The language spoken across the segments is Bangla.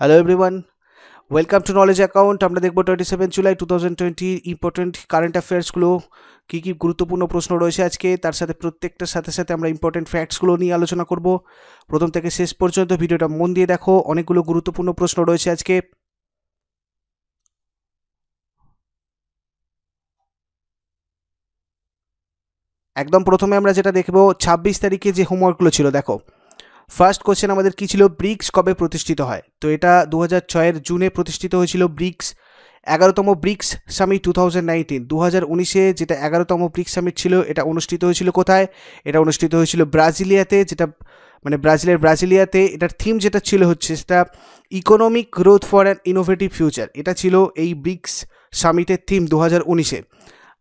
hello everyone welcome to knowledge account আমরা দেখবো twenty seven July two thousand twenty important current অ্যাফেয়ার্সগুলো কী কী গুরুত্বপূর্ণ প্রশ্ন রয়েছে আজকে তার সাথে প্রত্যেকটার সাথে সাথে আমরা ইম্পর্টেন্ট ফ্যাক্টসগুলো নিয়ে আলোচনা করব প্রথম থেকে শেষ পর্যন্ত ভিডিওটা মন দিয়ে দেখো অনেকগুলো গুরুত্বপূর্ণ প্রশ্ন রয়েছে আজকে একদম প্রথমে আমরা যেটা দেখব ২৬ তারিখে যে হোমওয়ার্কগুলো ছিল দেখো ফার্স্ট কোয়েশ্চেন আমাদের কী ছিল ব্রিক্স কবে প্রতিষ্ঠিত হয় তো এটা দু হাজার ছয়ের জুনে প্রতিষ্ঠিত হয়েছিল ব্রিক্স এগারোতম BRICS summit two thousand nineteen দু হাজার উনিশে যেটা এগারোতম ব্রিক্স সামিট ছিল এটা অনুষ্ঠিত হয়েছিল কোথায় এটা অনুষ্ঠিত হয়েছিল ব্রাজিলিয়াতে যেটা মানে ব্রাজিলের ব্রাজিলিয়াতে এটার থিম যেটা ছিল হচ্ছে সেটা economic growth for an innovative future এটা ছিল এই ব্রিক্স সামিটের থিম দু হাজার উনিশে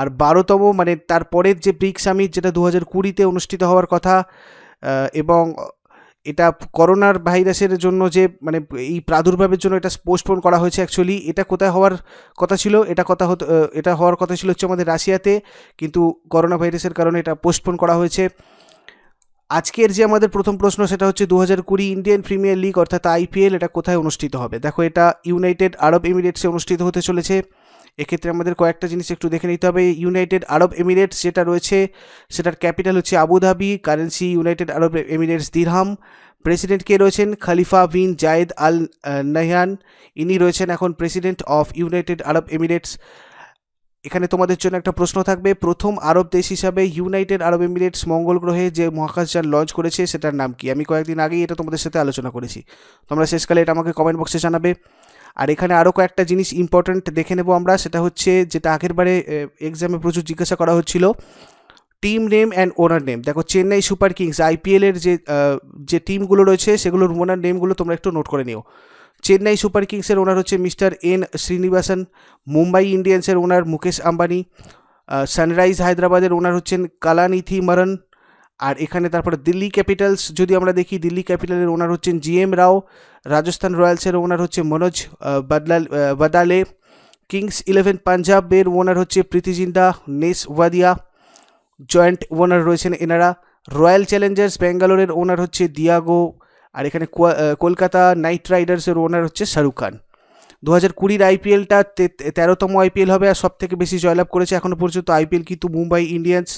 আর বারোতম মানে তারপরের যে ব্রিক্স সামিট যেটা দু হাজার কুড়িতে অনুষ্ঠিত হওয়ার কথা এবং এটা করোনার ভাইরাসের জন্য যে মানে এই প্রাদুর্ভাবের জন্য এটা পোস্টপোন করা হয়েছে অ্যাকচুয়ালি এটা কোথায় হওয়ার কথা ছিল এটা কথা হতো এটা হওয়ার কথা ছিল হচ্ছে আমাদের রাশিয়াতে কিন্তু করোনা ভাইরাসের কারণে এটা পোস্টপোন করা হয়েছে আজকের যে আমাদের প্রথম প্রশ্ন সেটা হচ্ছে দু হাজার কুড়ি ইন্ডিয়ান প্রিমিয়ার লিগ অর্থাৎ আইপিএল এটা কোথায় অনুষ্ঠিত হবে দেখো এটা ইউনাইটেড আরব এমিরেটসে অনুষ্ঠিত হতে চলেছে এক্ষেত্রে আমাদের কয়েকটা জিনিস একটু দেখে নিতে হবে ইউনাইটেড আরব এমিরেটস যেটা রয়েছে সেটার ক্যাপিটাল হচ্ছে Abu Dhabi currency United Arab Emirates dirham president কে রয়েছেন Khalifa bin Zayed Al Nahyan ইনি রয়েছেন এখন president of United Arab Emirates এখানে তোমাদের জন্য একটা প্রশ্ন থাকবে প্রথম আরব দেশ হিসাবে ইউনাইটেড আরব এমিরেটস মঙ্গল গ্রহে যে মহাকাশযান লঞ্চ করেছে সেটার নাম কি আমি কয়েকদিন আগেই এটা তোমাদের সাথে আলোচনা করেছি তোমরা শেষকালে এটা আমাকে কমেন্ট বক্সে জানাবে আর এখানে আরও কয়েকটা জিনিস ইম্পর্ট্যান্ট দেখে নেব আমরা সেটা হচ্ছে যেটা আগেরবারে এক্সামে প্রচুর জিজ্ঞাসা করা হচ্ছিল team name and owner name দেখো চেন্নাই সুপার কিংস আইপিএলের যে যে টিমগুলো রয়েছে সেগুলোর ওনার নেমগুলো তোমরা একটু নোট করে নিও চেন্নাই সুপার কিংসের ওনার হচ্ছে মিস্টার এন শ্রীনিবাসন মুম্বাই ইন্ডিয়ান্সের ওনার মুকেশ আম্বানি সানরাইজ হায়দ্রাবাদের ওনার হচ্ছেন কালানিথি মরণ আর এখানে তারপরে দিল্লি ক্যাপিটালস যদি আমরা দেখি দিল্লি ক্যাপিটালের ওনার হচ্ছেন জি এম রাও রাজস্থান রয়্যালসের ওনার হচ্ছে মনোজ বাদলাল বাদালে কিংস ইলেভেন পাঞ্জাবের ওনার হচ্ছে প্রীতি জিন্দা নেস ওয়াদিয়া জয়েন্ট ওনার রয়েছেন এনারা রয়্যাল চ্যালেঞ্জার্স ব্যাঙ্গালোরের ওনার হচ্ছে দিয়াগো আর এখানে কলকাতা নাইট রাইডার্সের ওনার হচ্ছে শাহরুখ খান দু হাজার কুড়ির আইপিএলটা তেরোতম আইপিএল হবে আর সবথেকে বেশি জয়লাভ করেছে এখনও পর্যন্ত আইপিএল কিন্তু মুম্বাই ইন্ডিয়ান্স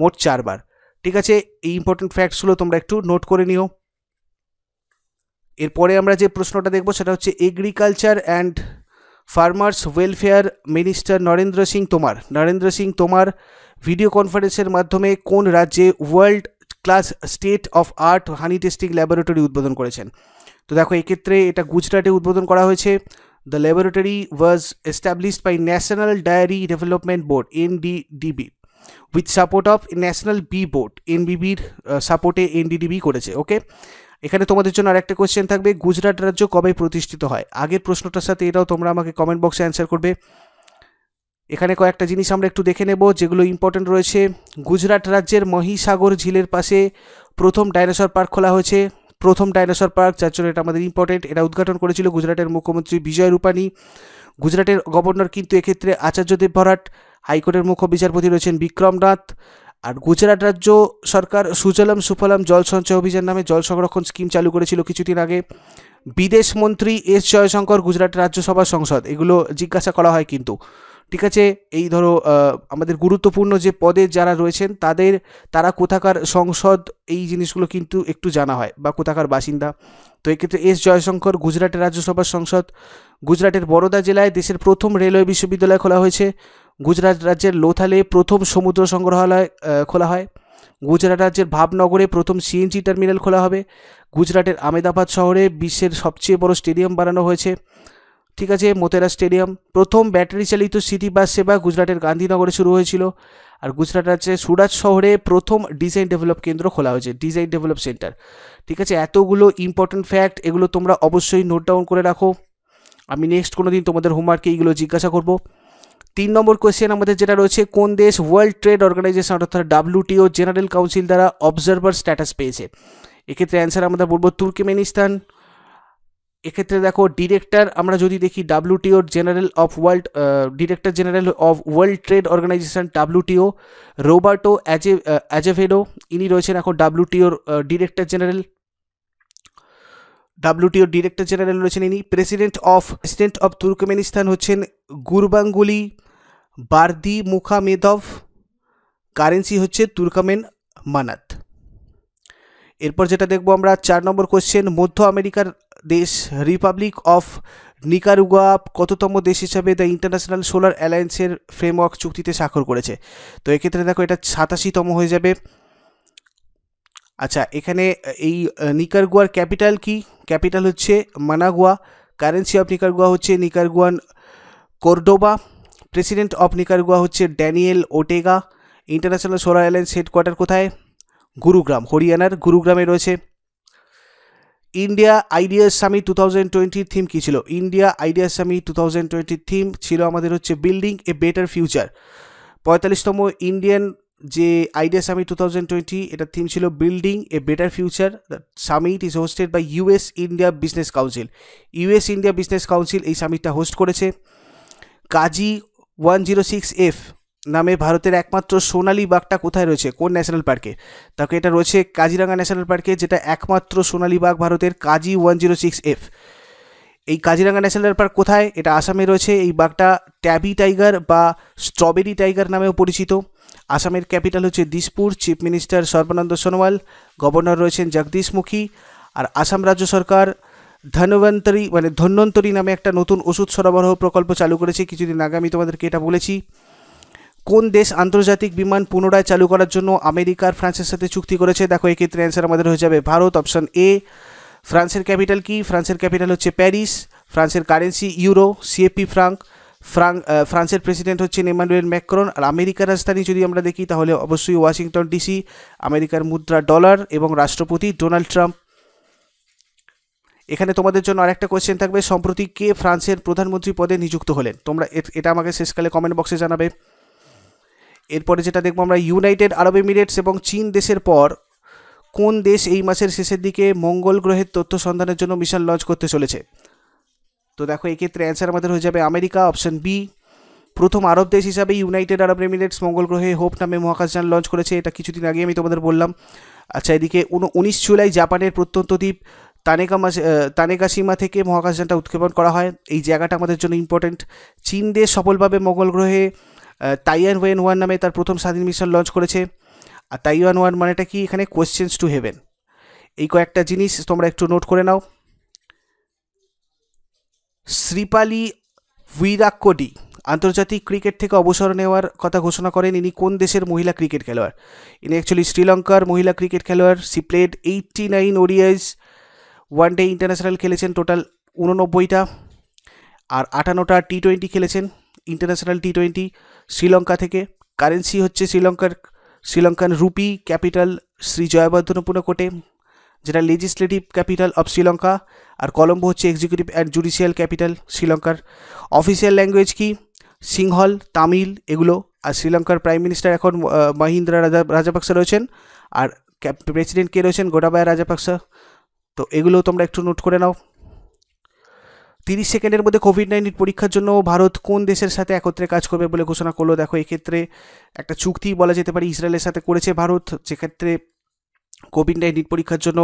মোট চারবার ঠিক আছে এই ইম্পর্টেন্ট ফ্যাক্টসগুলো তোমরা একটু নোট করে নিও এরপরে আমরা যে প্রশ্নটা দেখব সেটা হচ্ছে agriculture and farmers welfare minister Narendra Singh Tomar Narendra Singh Tomar video কনফারেন্সের মাধ্যমে কোন রাজ্যে world class state of art honey testing laboratory উদ্বোধন করেছেন তো দেখো এক্ষেত্রে এটা গুজরাটে উদ্বোধন করা হয়েছে the laboratory was established by national dairy development board NDDB with support of national bee board এনবিবির সাপোর্টে এনডিডিবি করেছে ওকে এখানে তোমাদের জন্য আরেকটা কোয়েশ্চেন থাকবে গুজরাট রাজ্য কবে প্রতিষ্ঠিত হয় আগের প্রশ্নটার সাথে এটাও তোমরা আমাকে কমেন্ট বক্সে অ্যান্সার করবে এখানে কয়েকটা জিনিস আমরা একটু দেখে নেব যেগুলো ইম্পর্টেন্ট রয়েছে গুজরাট রাজ্যের মহিসাগর ঝিলের পাশে প্রথম ডাইনোসর পার্ক খোলা হয়েছে প্রথম ডাইনোসর পার্ক যার জন্য এটা আমাদের ইম্পর্টেন্ট এটা উদ্ঘাটন করেছিল গুজরাটের মুখ্যমন্ত্রী বিজয় রূপানি গুজরাটের গভর্নর কিন্তু এক্ষেত্রে আচার্য দেব ভরাট হাইকোর্টের মুখ্য বিচারপতি রয়েছেন বিক্রম নাথ আর গুজরাট রাজ্য সরকার সুজলম সুফলম জল সঞ্চয় অভিযান নামে জল সংরক্ষণ স্কিম চালু করেছিল কিছুদিন আগে বিদেশ মন্ত্রী এস জয়শঙ্কর গুজরাট রাজ্যসভা সংসদ এগুলো জিজ্ঞাসা করা হয় কিন্তু ঠিক আছে এই ধরো আমাদের গুরুত্বপূর্ণ যে পদে যারা রয়েছেন তাদের তারা কোথাকার সংসদ এই জিনিসগুলো কিন্তু একটু জানা হয় বা কোথাকার বাসিন্দা তো এক্ষেত্রে এস জয়শঙ্কর গুজরাটের রাজ্যসভার সংসদ গুজরাটের বরোদা জেলায় দেশের প্রথম রেলওয়ে বিশ্ববিদ্যালয় খোলা হয়েছে গুজরাট রাজ্যের লোথালে প্রথম সমুদ্র সংগ্রহালয় খোলা হয় গুজরাট রাজ্যের ভাবনগরে প্রথম সিএনজি টার্মিনাল খোলা হবে গুজরাটের আমেদাবাদ শহরে বিশ্বের সবচেয়ে বড় স্টেডিয়াম বানানো হয়েছে ঠিক আছে মোতেরা স্টেডিয়াম প্রথম ব্যাটারি চালিত সিটি বাস সেবা গুজরাটের গান্ধীনগরে শুরু হয়েছিল আর গুজরাট রাজ্যে সুরাট শহরে প্রথম ডিজাইন ডেভেলপ কেন্দ্র খোলা হয়েছে ডিজাইন ডেভেলপ সেন্টার ঠিক আছে এতগুলো ইম্পর্ট্যান্ট ফ্যাক্ট এগুলো তোমরা অবশ্যই নোট ডাউন করে রাখো আমি নেক্সট কোনো দিন তোমাদের হোমওয়ার্কে এইগুলো জিজ্ঞাসা করবো তিন নম্বর কোয়েশ্চেন আমাদের যেটা রয়েছে কোন দেশ ওয়ার্ল্ড ট্রেড অর্গানাইজেশন অর্থাৎ ডাব্লিউটিও জেনারেল কাউন্সিল দ্বারা অবজারভার স্ট্যাটাস পেয়েছে এক্ষেত্রে অ্যান্সার আমরা বলবো তুর্কিমেনিস্তান এক্ষেত্রে দেখো ডিরেক্টর আমরা যদি দেখি WTO general of world director general of World Trade Organization WTO Roberto অ্যাজে অ্যাজেভেডো ইনি রয়েছেন এখন ডাব্লিউটিওর ডিরেক্টর জেনারেল ডাব্লিউটিওর ডিরেক্টর জেনারেল রয়েছেন ইনি president of president of Turkmenistan হচ্ছেন গুরবাঙ্গুলি বারদি মুখামেদভ কারেন্সি হচ্ছে তুর্কামেন মানাত এরপর যেটা দেখব আমরা চার নম্বর কোশ্চেন মধ্য আমেরিকার দেশ রিপাবলিক অফ নিকারুগা কততম দেশ হিসাবে দ্য ইন্টারন্যাশনাল সোলার অ্যালায়েন্সের ফ্রেমওয়ার্ক চুক্তিতে স্বাক্ষর করেছে তো এক্ষেত্রে দেখো এটা সাতাশিতম হয়ে যাবে আচ্ছা এখানে এই নিকারগুয়ার ক্যাপিটাল কি ক্যাপিটাল হচ্ছে মানাগুয়া কারেন্সি অফ নিকারগুয়া হচ্ছে Nicaraguan cordoba president of Nicaragua হচ্ছে Daniel Ortega International Solar Alliance headquarter কোথায় গুরুগ্রাম হরিয়ানার গুরুগ্রামে রয়েছে India ideas summit two thousand টোয়েন্টির থিম কী ছিল India ideas summit two thousand টোয়েন্টির থিম ছিল আমাদের হচ্ছে বিল্ডিং এ বেটার ফিউচার পঁয়তাল্লিশতম ইন্ডিয়ান যে idea summit two thousand twenty এটার থিম ছিল building a better future summit is hosted by US India business council US India business council এই সামিটটা হোস্ট করেছে Kazi one zero six F নামে ভারতের একমাত্র সোনালি বাঘটা কোথায় রয়েছে কোন ন্যাশনাল পার্কে তাকে এটা রয়েছে কাজিরাঙ্গা ন্যাশনাল পার্কে যেটা একমাত্র সোনালি বাঘ ভারতের Kazi one zero six F এই কাজিরাঙ্গা ন্যাশনাল পার্ক কোথায় এটা আসামে রয়েছে এই বাঘটা ট্যাবি টাইগার বা স্ট্রবেরি টাইগার নামেও পরিচিত আসামের ক্যাপিটাল হচ্ছে Dispur chief minister Sarbananda Sonowal governor রয়েছেন জগদীশ মুখী আর আসাম রাজ্য সরকার ধন্বন্তরী মানে ধন্বন্তরী নামে একটা নতুন ওষুধ সরবরাহ প্রকল্প চালু করেছে কিছুদিন আগে আমি তোমাদেরকে এটা বলেছি কোন দেশ আন্তর্জাতিক বিমান পুনরায় চালু করার জন্য আমেরিকার ফ্রান্সের সাথে চুক্তি করেছে দেখো এক্ষেত্রে অ্যান্সার আমাদের হয়ে যাবে ভারত অপশন এ ফ্রান্সের ক্যাপিটাল কি ফ্রান্সের ক্যাপিটাল হচ্ছে প্যারিস ফ্রান্সের currency euro CFP franc franc ফ্রান্সের প্রেসিডেন্ট হচ্ছেন নেমানুয়েল ম্যাক্রন আর আমেরিকার রাজধানী যদি আমরা দেখি তাহলে অবশ্যই ওয়াশিংটন ডিসি আমেরিকার মুদ্রা ডলার এবং রাষ্ট্রপতি ডোনাল্ড ট্রাম্প এখানে তোমাদের জন্য আরেকটা কোয়েশ্চেন থাকবে সম্প্রতি কে ফ্রান্সের প্রধানমন্ত্রী পদে নিযুক্ত হলেন তোমরা এটা আমাকে শেষকালে কমেন্ট বক্সে জানাবে এরপরে যেটা দেখবো আমরা ইউনাইটেড আরব এমিরেটস এবং চীন দেশের পর কোন দেশ এই মাসের শেষের দিকে মঙ্গল গ্রহের তথ্য সন্ধানের জন্য মিশন লঞ্চ করতে চলেছে তো দেখো এক্ষেত্রে অ্যান্সার আমাদের হয়ে যাবে আমেরিকা অপশন বি প্রথম আরব দেশ হিসাবে ইউনাইটেড আরব এমিরেটস মঙ্গল গ্রহে হোপ নামে মহাকাশযান লঞ্চ করেছে এটা কিছুদিন আগে আমি তোমাদের বললাম আচ্ছা এদিকে উনিশ জুলাই জাপানের প্রত্যন্ত দ্বীপ তানেকা তানেকা সীমা থেকে মহাকাশযানটা উৎক্ষেপণ করা হয় এই জায়গাটা আমাদের জন্য ইম্পর্টেন্ট চীন দেশ সফলভাবে মোগল গ্রহে তাইয়ান ওয়েন ওয়ান নামে তার প্রথম স্বাধীন মিশন লঞ্চ করেছে আর তাইওয়ান ওয়ান মানেটা কি এখানে কোয়েশ্চেন্স টু হেভেন এই কয়েকটা জিনিস তোমরা একটু নোট করে নাও শ্রীপালি উইরাক্কডি আন্তর্জাতিক ক্রিকেট থেকে অবসর নেওয়ার কথা ঘোষণা করেন ইনি কোন দেশের মহিলা ক্রিকেট খেলোয়াড় ইনি অ্যাকচুয়ালি শ্রীলঙ্কার মহিলা ক্রিকেট খেলোয়াড় she played eighty nine ODIs one day international খেলেছেন টোটাল উননব্বইটা আর আটান্নটা টি টোয়েন্টি খেলেছেন ইন্টারন্যাশনাল টি টোয়েন্টি শ্রীলঙ্কা থেকে কারেন্সি হচ্ছে শ্রীলঙ্কার শ্রীলঙ্কান রুপি ক্যাপিটাল শ্রী জয়বর্ধনপূর্ণ কোটে যেটা লেজিসলেটিভ ক্যাপিটাল অফ শ্রীলঙ্কা আর কলম্বো হচ্ছে এক্সিকিউটিভ অ্যান্ড জুডিশিয়াল ক্যাপিটাল শ্রীলঙ্কার অফিসিয়াল ল্যাঙ্গুয়েজ কি সিংহল তামিল এগুলো আর শ্রীলঙ্কার প্রাইম মিনিস্টার এখন মহিন্দ্রা রাজা রাজাপাক্সা রয়েছেন আর প্রেসিডেন্ট কে রয়েছেন গোটাবায়া রাজাপাক্সা তো এগুলো তোমরা একটু নোট করে নাও তিরিশ সেকেন্ডের মধ্যে কোভিড নাইন্টিন পরীক্ষার জন্য ভারত কোন দেশের সাথে একত্রে কাজ করবে বলে ঘোষণা করলো দেখো এক্ষেত্রে একটা চুক্তি বলা যেতে পারে ইসরায়েলের সাথে করেছে ভারত যেক্ষেত্রে কোভিড নাইন্টিন পরীক্ষার জন্য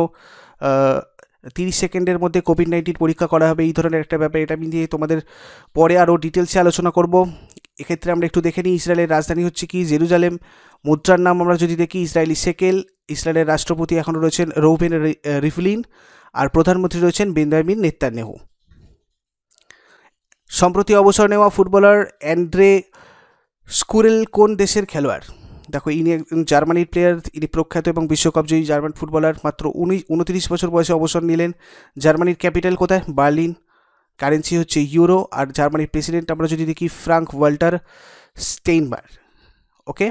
তিরিশ সেকেন্ডের মধ্যে কোভিড নাইন্টিন পরীক্ষা করা হবে এই ধরনের একটা ব্যাপার এটা আমি নিয়ে তোমাদের পরে আরও ডিটেলসে আলোচনা করব এক্ষেত্রে আমরা একটু দেখে নিই ইসরায়েলের রাজধানী হচ্ছে কি জেরুজালেম মুদ্রার নাম আমরা যদি দেখি ইসরায়েলি সেকেল ইসরায়েলের রাষ্ট্রপতি এখন রয়েছেন রৌবেন রিফলিন আর প্রধানমন্ত্রী রয়েছেন বেঞ্জামিন নেত্যানেহু সম্প্রতি অবসর নেওয়া ফুটবলার অ্যান্ড্রে স্কুরেল কোন দেশের খেলোয়াড় দেখো ইনি জার্মানির প্লেয়ার ইনি প্রখ্যাত এবং বিশ্বকাপজয়ী জার্মান ফুটবলার মাত্র উনিশ উনত্রিশ বছর বয়সে অবসর নিলেন জার্মানির ক্যাপিটাল কোথায় বার্লিন কারেন্সি হচ্ছে ইউরো আর জার্মানির প্রেসিডেন্ট আমরা যদি দেখি ফ্রাঙ্ক ওয়াল্টার স্টেইনবার ওকে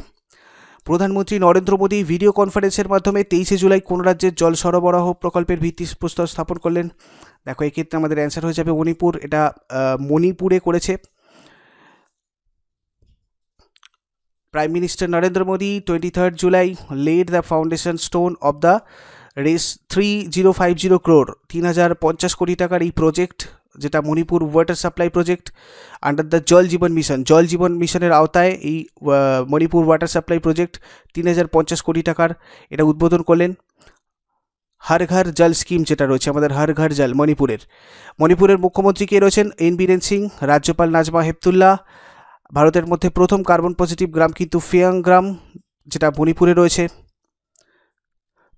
প্রধানমন্ত্রী নরেন্দ্র মোদী ভিডিও কনফারেন্সের মাধ্যমে তেইশে জুলাই কোন রাজ্যের জল সরবরাহ প্রকল্পের ভিত্তি প্রস্তর স্থাপন করলেন দেখো এক্ষেত্রে আমাদের অ্যান্সার হয়ে যাবে মণিপুর এটা মণিপুরে করেছে prime minister Narendra Modi twenty third July laid the foundation stone of the Rs three zero five zero crore তিন হাজার পঞ্চাশ কোটি টাকার এই প্রজেক্ট যেটা Manipur water supply project under the Jal Jeevan mission জল জীবন মিশনের আওতায় এই মণিপুর ওয়াটার সাপ্লাই প্রজেক্ট তিন হাজার পঞ্চাশ কোটি টাকার এটা উদ্বোধন করলেন হার ঘর জল স্কিম যেটা রয়েছে আমাদের হার ঘর জল মণিপুরের মণিপুরের মুখ্যমন্ত্রী কে রয়েছেন এন বীরেন সিং রাজ্যপাল নাজমা হেপতুল্লাহ ভারতের মধ্যে প্রথম কার্বন পজিটিভ গ্রাম কিন্তু ফিয়াং গ্রাম যেটা মণিপুরে রয়েছে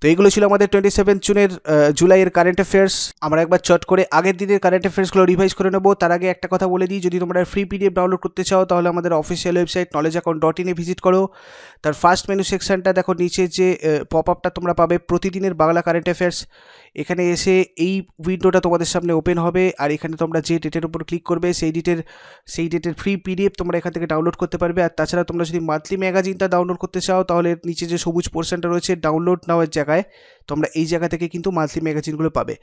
তো এগুলো ছিল আমাদের টোয়েন্টি সেভেন জুনের জুলাইয়ের কারেন্ট অ্যাফেয়ার্স আমরা একবার চট করে আগের দিনের কারেন্ট অ্যাফেয়ার্সগুলো রিভাইজ করে নেবো তার আগে একটা কথা বলে দিই যদি তোমরা ফ্রি পিডিএফ ডাউনলোড করতে চাও তাহলে আমাদের official website knowledge account dot ইনে ভিজিট করো তার ফার্স্ট মেনু সেকশনটা দেখো নিচে যে পপ আপটা তোমরা পাবে প্রতিদিনের বাংলা কারেন্ট অ্যাফেয়ার্স এখানে এসে এই উইন্ডোটা তোমাদের সামনে ওপেন হবে আর এখানে তোমরা যে ডেটের উপর ক্লিক করবে সেই ডেটের সেই ডেটের ফ্রি পিডিএফ তোমরা এখান থেকে ডাউনলোড করতে পারবে আর তাছাড়া তোমরা যদি মান্থলি ম্যাগাজিনটা ডাউনলোড করতে চাও তাহলে নিচে যে সবুজ পোর্শনটা রয়েছে ডাউনলোড নেওয়ার জায়গায় তোমরা এই জায়গা থেকে কিন্তু মান্থলি ম্যাগাজিনগুলো পাবে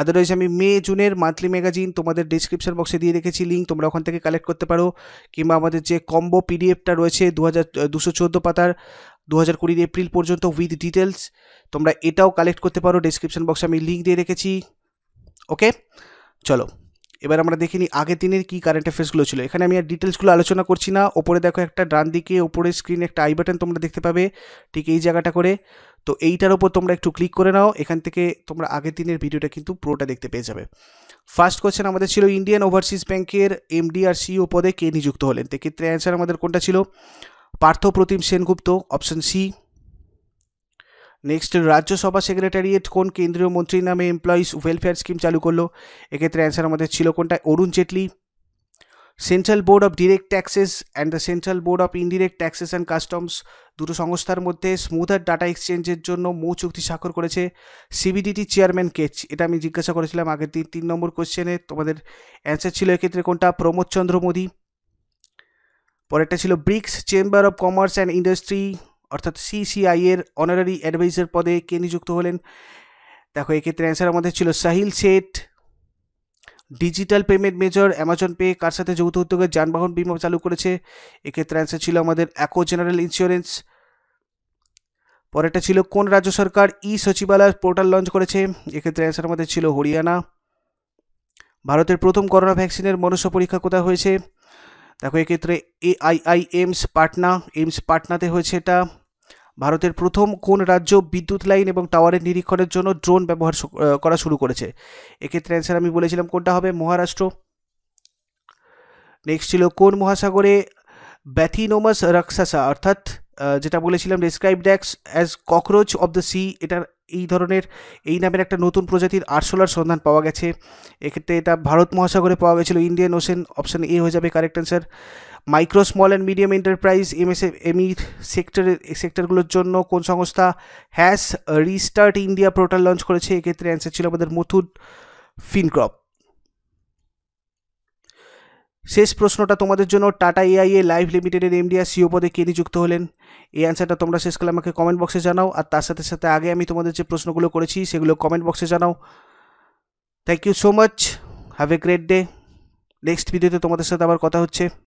আদারওয়াইজ আমি মে জুনের মান্থলি ম্যাগাজিন তোমাদের ডিসক্রিপশন বক্সে দিয়ে রেখেছি লিঙ্ক তোমরা ওখান থেকে কালেক্ট করতে পারো কিংবা আমাদের যে কম্বো পিডিএফটা রয়েছে দু হাজার দুশো চোদ্দো পাতার দু হাজার কুড়ির এপ্রিল পর্যন্ত উইথ ডিটেলস তোমরা এটাও কালেক্ট করতে পারো ডিসক্রিপশন বক্সে আমি লিঙ্ক দিয়ে রেখেছি ওকে চলো এবার আমরা দেখিনি আগের দিনের কী কারেন্ট অ্যাফেয়ার্সগুলো ছিল এখানে আমি আর ডিটেলসগুলো আলোচনা করছি না ওপরে দেখো একটা ডান দিকে ওপরে স্ক্রিনে একটা আই বাটন তোমরা দেখতে পাবে ঠিক এই জায়গাটা করে তো এইটার ওপর তোমরা একটু ক্লিক করে নাও এখান থেকে তোমরা আগের দিনের ভিডিওটা কিন্তু পুরোটা দেখতে পেয়ে যাবে ফার্স্ট কোয়েশ্চেন আমাদের ছিল ইন্ডিয়ান ওভারসিজ ব্যাংকের এমডি আর সিও পদে কে নিযুক্ত হলেন তো ক্ষেত্রে অ্যান্সার আমাদের কোনটা ছিল Parthapratim Sengupta option C next Rajya Sabha secretariat কোন কেন্দ্রীয় মন্ত্রীর নামে এমপ্লয়িজ ওয়েলফেয়ার স্কিম চালু করলো এক্ষেত্রে অ্যান্সার আমাদের ছিল কোনটা Arun Jaitley central board of direct taxes and the central board of indirect taxes and customs দুটো সংস্থার মধ্যে স্মুথার ডাটা এক্সচেঞ্জের জন্য মৌ চুক্তি স্বাক্ষর করেছে সিবিডিটি চেয়ারম্যান কেচ এটা আমি জিজ্ঞাসা করেছিলাম আগের দিন তিন নম্বর কোশ্চেনে তোমাদের অ্যান্সার ছিল এক্ষেত্রে কোনটা প্রমোদ চন্দ্র মোদী পরেরটা ছিল BRICS chamber of commerce and industry অর্থাৎ সিসিআই এর অনারারি অ্যাডভাইজার পদে কে নিযুক্ত হলেন দেখো এক্ষেত্রে অ্যান্সার আমাদের ছিল Sahil Seth digital payment major Amazon Pay কার সাথে যৌথ উদ্যোগে যানবাহন বিমা চালু করেছে এক্ষেত্রে অ্যান্সার ছিল আমাদের অ্যাকো জেনারেল ইন্স্যুরেন্স পরেরটা ছিল কোন রাজ্য সরকার ই সচিবালয় পোর্টাল লঞ্চ করেছে এক্ষেত্রে অ্যান্সার আমাদের ছিল হরিয়ানা ভারতের প্রথম করোনা ভ্যাকসিনের মনুষ্য পরীক্ষা কোথায় হয়েছে দেখো এক্ষেত্রে A I I MS Patna AIIMS পাটনাতে হয়েছে এটা ভারতের প্রথম কোন রাজ্য বিদ্যুৎ লাইন এবং টাওয়ারের নিরীক্ষণের জন্য ড্রোন ব্যবহার করা শুরু করেছে এক্ষেত্রে অ্যান্সার আমি বলেছিলাম কোনটা হবে মহারাষ্ট্র নেক্সট ছিল কোন মহাসাগরে ব্যাথিনোমাস রাক্ষাসা অর্থাৎ যেটা বলেছিলাম ডেসক্রাইব ড্যাক্স as cockroach of the sea এটার এই ধরনের এই নামের একটা নতুন প্রজাতির আরশোলার সন্ধান পাওয়া গেছে এক্ষেত্রে এটা ভারত মহাসাগরে পাওয়া গেছিলো ইন্ডিয়ান ওশেন অপশান এ হয়ে যাবে correct answer micro small and medium enterprise M ME সেক্টরের সেক্টরগুলোর জন্য কোন সংস্থা has restart India portal launch করেছে এক্ষেত্রে অ্যান্সার ছিল আমাদের মুথুট ফিনক্রপ শেষ প্রশ্নটা তোমাদের জন্য টাটা এআই এ লাইভ লিমিটেডের এমডিআর সিও পদে কে নিযুক্ত হলেন এই অ্যান্সারটা তোমরা শেষ করলে আমাকে কমেন্ট বক্সে জানাও আর তার সাথে সাথে আগে আমি তোমাদের যে প্রশ্নগুলো করেছি সেগুলো কমেন্ট বক্সে জানাও thank you so much have a great day next ভিডিওতে তোমাদের সাথে আবার কথা হচ্ছে